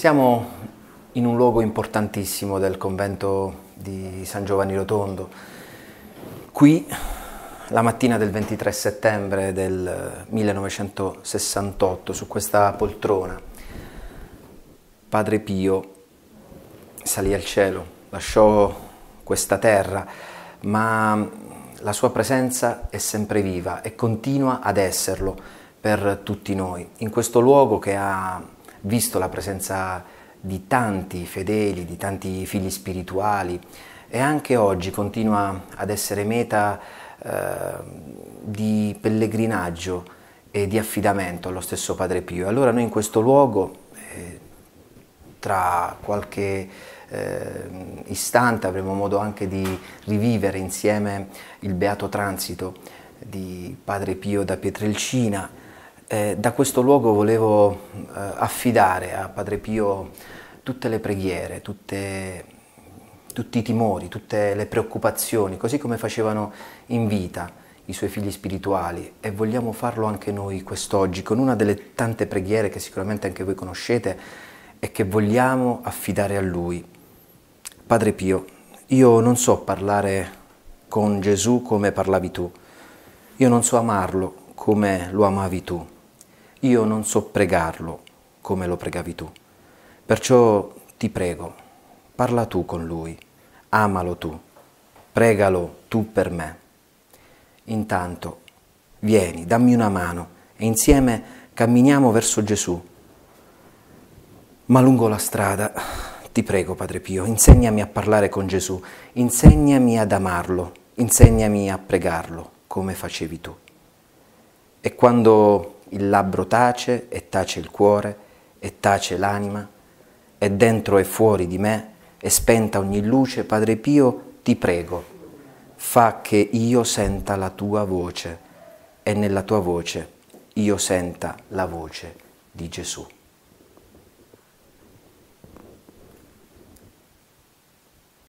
Siamo in un luogo importantissimo del convento di San Giovanni Rotondo. Qui, la mattina del 23 settembre del 1968, su questa poltrona, Padre Pio salì al cielo, lasciò questa terra, ma la sua presenza è sempre viva e continua ad esserlo per tutti noi. In questo luogo che ha visto la presenza di tanti fedeli, di tanti figli spirituali e anche oggi continua ad essere meta eh, di pellegrinaggio e di affidamento allo stesso Padre Pio. Allora noi in questo luogo, eh, tra qualche eh, istante, avremo modo anche di rivivere insieme il beato transito di Padre Pio da Pietrelcina, eh, da questo luogo volevo eh, affidare a Padre Pio tutte le preghiere, tutte, tutti i timori, tutte le preoccupazioni, così come facevano in vita i suoi figli spirituali e vogliamo farlo anche noi quest'oggi con una delle tante preghiere che sicuramente anche voi conoscete e che vogliamo affidare a lui. Padre Pio, io non so parlare con Gesù come parlavi tu, io non so amarlo come lo amavi tu io non so pregarlo come lo pregavi tu. Perciò ti prego, parla tu con lui, amalo tu, pregalo tu per me. Intanto, vieni, dammi una mano e insieme camminiamo verso Gesù. Ma lungo la strada, ti prego, Padre Pio, insegnami a parlare con Gesù, insegnami ad amarlo, insegnami a pregarlo come facevi tu. E quando il labbro tace e tace il cuore e tace l'anima, e dentro e fuori di me è spenta ogni luce, Padre Pio, ti prego, fa che io senta la tua voce e nella tua voce io senta la voce di Gesù.